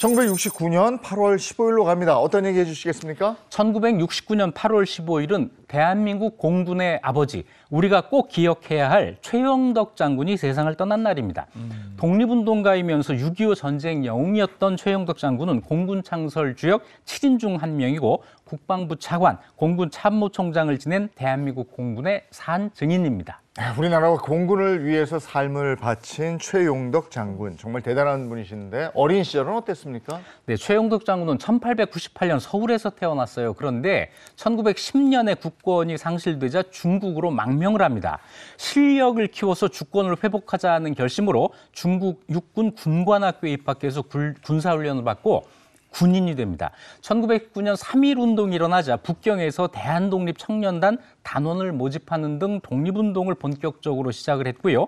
1969년 8월 15일로 갑니다. 어떤 얘기 해주시겠습니까? 1969년 8월 15일은 대한민국 공군의 아버지, 우리가 꼭 기억해야 할 최영덕 장군이 세상을 떠난 날입니다. 음. 독립운동가이면서 6.25 전쟁 영웅이었던 최영덕 장군은 공군 창설 주역 7인 중 한 명이고 국방부 차관, 공군 참모총장을 지낸 대한민국 공군의 산 증인입니다. 네, 우리나라와 공군을 위해서 삶을 바친 최용덕 장군 정말 대단한 분이신데 어린 시절은 어땠습니까? 네, 최용덕 장군은 1898년 서울에서 태어났어요. 그런데 1910년에 국권이 상실되자 중국으로 망명을 합니다. 실력을 키워서 주권을 회복하자는 결심으로 중국 육군 군관학교에 입학해서 군, 군사훈련을 받고 군인이 됩니다. 1909년 3.1운동이 일어나자 북경에서 대한독립청년단 단원을 모집하는 등 독립운동을 본격적으로 시작을 했고요.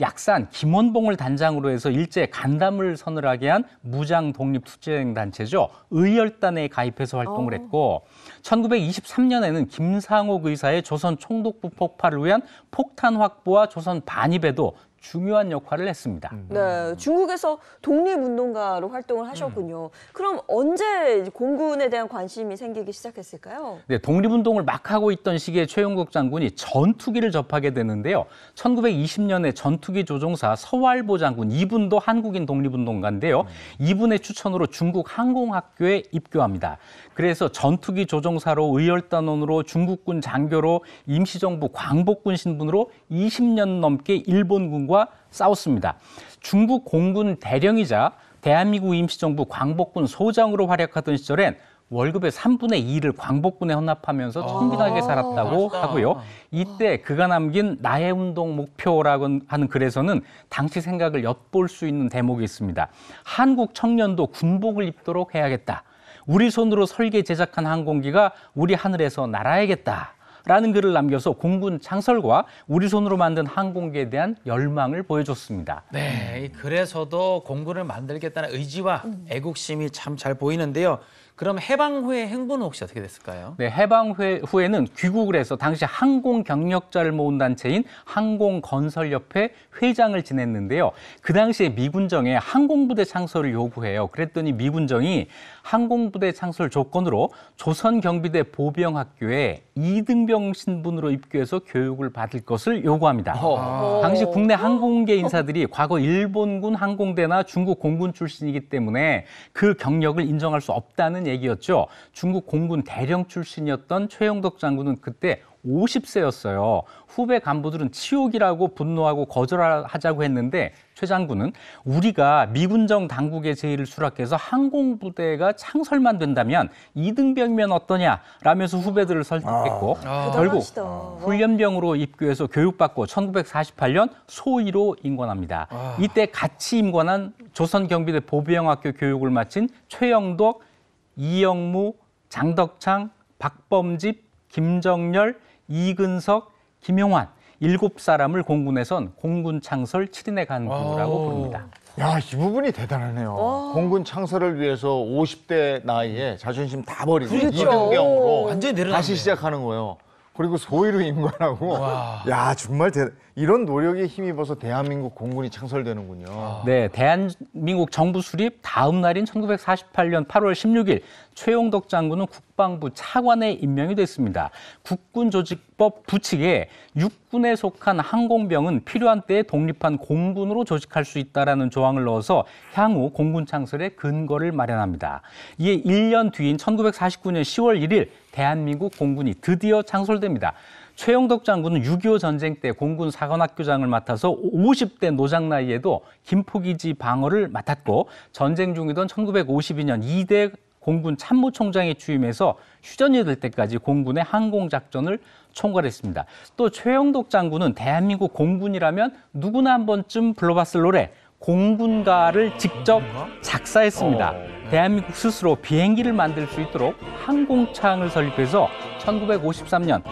약산 김원봉을 단장으로 해서 일제 간담을 서늘하게 한 무장 독립 투쟁 단체죠. 의열단에 가입해서 활동을 오. 어. 했고 1923년에는 김상옥 의사의 조선 총독부 폭발을 위한 폭탄 확보와 조선 반입에도 중요한 역할을 했습니다. 음. 네, 음. 중국에서 독립운동가로 활동을 하셨군요. 그럼 언제 공군에 대한 관심이 생기기 시작했을까요? 네, 독립운동을 막 하고 있던 시기에 최용국 장군이 전투기를 접하게 되는데요. 1920년에 전투기 조종사 서활보 장군 이분도 한국인 독립운동가인데요. 음. 이분의 추천으로 중국 항공학교에 입교합니다. 그래서 전투기 조종사로 의열단원으로 중국군 장교로 임시정부 광복군 신분으로 20년 넘게 일본군과 군과 싸웠습니다. 중국 공군 대령이자 대한민국 임시정부 광복군 소장으로 활약하던 시절엔 월급의 3분의 2를 광복군에 헌납하면서 아, 청빈하게 살았다고 아, 하고요. 이때 그가 남긴 나의 운동 목표라고 하는 글에서는 당시 생각을 엿볼 수 있는 대목이 있습니다. 한국 청년도 군복을 입도록 해야겠다. 우리 손으로 설계 제작한 항공기가 우리 하늘에서 날아야겠다. 라는 글을 남겨서 공군 창설과 우리 손으로 만든 항공기에 대한 열망을 보여줬습니다. 네, 그래서도 공군을 만들겠다는 의지와 애국심이 참 잘 보이는데요. 그럼 해방 후의 행보는 혹시 어떻게 됐을까요? 네, 해방 후에, 는 귀국을 해서 당시 항공 경력자를 모은 단체인 항공건설협회 회장을 지냈는데요. 그 당시에 미군정에 항공부대 창설을 요구해요. 그랬더니 미군정이 항공부대 창설 조건으로 조선경비대 보병학교에 이등병 신분으로 입교해서 교육을 받을 것을 요구합니다. 어. 당시 국내 항공계 인사들이 과거 일본군 항공대나 중국 공군 출신이기 때문에 그 경력을 인정할 수 없다는 하는 얘기였죠. 중국 공군 대령 출신이었던 최영덕 장군은 그때 50세였어요. 후배 간부들은 치욕이라고 분노하고 거절하자고 했는데 최 장군은 우리가 미군정 당국의 제의를 수락해서 항공부대가 창설만 된다면 이등병이면 어떠냐라면서 후배들을 설득했고 아. 아. 결국 아. 훈련병으로 입교해서 교육받고 1948년 소위로 임관합니다. 아. 이때 같이 임관한 조선경비대 보병학교 교육을 마친 최영덕 이영무, 장덕창, 박범집, 김정렬 이근석, 김용환 일곱 사람을 공군에선 공군 창설 7인의 간부라고 부릅니다. 야, 이 부분이 대단하네요. 오. 공군 창설을 위해서 50대 나이에 자존심 다 버리고 그렇죠. 이등병으로 완전히 다시 시작하는 거예요. 그리고 소위로 임관하고 와. 야 정말 대, 이런 노력에 힘입어서 대한민국 공군이 창설되는군요. 아. 네, 대한민국 정부 수립 다음 날인 1948년 8월 16일 최용덕 장군은 국방부 차관에 임명이 됐습니다. 국군 조직법 부칙에 육군에 속한 항공병은 필요한 때에 독립한 공군으로 조직할 수 있다라는 조항을 넣어서 향후 공군 창설의 근거를 마련합니다. 이에 1년 뒤인 1949년 10월 1일 대한민국 공군이 드디어 창설됩니다. 최영덕 장군은 6.25 전쟁 때 공군 사관학교장을 맡아서 50대 노장 나이에도 김포기지 방어를 맡았고 전쟁 중이던 1952년 2대 공군 참모총장에 취임해서 휴전이 될 때까지 공군의 항공작전을 총괄했습니다. 또 최영덕 장군은 대한민국 공군이라면 누구나 한 번쯤 불러봤을 노래 공군가를 직접 작사했습니다. 어. 네. 대한민국 스스로 비행기를 만들 수 있도록 항공창을 설립해서 1953년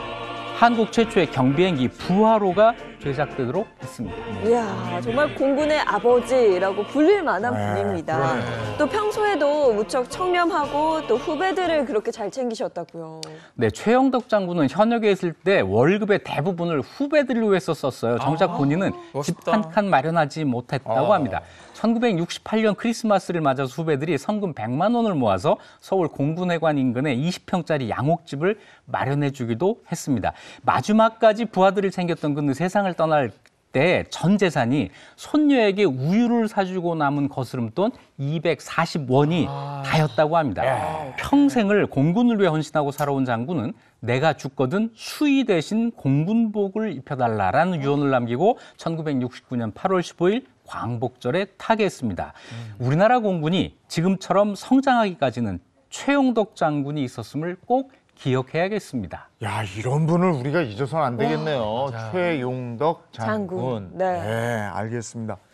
한국 최초의 경비행기 부하로가 제작되도록 했습니다. 이야 정말 공군의 아버지라고 불릴 만한 네, 분입니다. 네. 또 평소에도 무척 청렴하고 또 후배들을 그렇게 잘 챙기셨다고요. 네, 최영덕 장군은 현역에 있을 때 월급의 대부분을 후배들을 위해서 썼어요. 정작 아, 본인은 집 한 칸 마련하지 못했다고 아. 합니다. 1968년 크리스마스를 맞아서 후배들이 성금 100만 원을 모아서 서울 공군회관 인근에 20평짜리 양옥집을 마련해 주기도 했습니다. 마지막까지 부하들이 챙겼던 그 세상을 떠날 때 전 재산이 손녀에게 우유를 사주고 남은 거스름 돈 240원이 아... 다였다고 합니다. 예... 평생을 공군을 위해 헌신하고 살아온 장군은 내가 죽거든 수위 대신 공군복을 입혀달라라는 유언을 남기고 1969년 8월 15일 광복절에 타계했습니다. 음... 우리나라 공군이 지금처럼 성장하기까지는 최용덕 장군이 있었음을 꼭 기억해야겠습니다. 야 이런 분을 우리가 잊어서는 안 되겠네요. 최용덕 장군. 장군. 네. 네, 알겠습니다.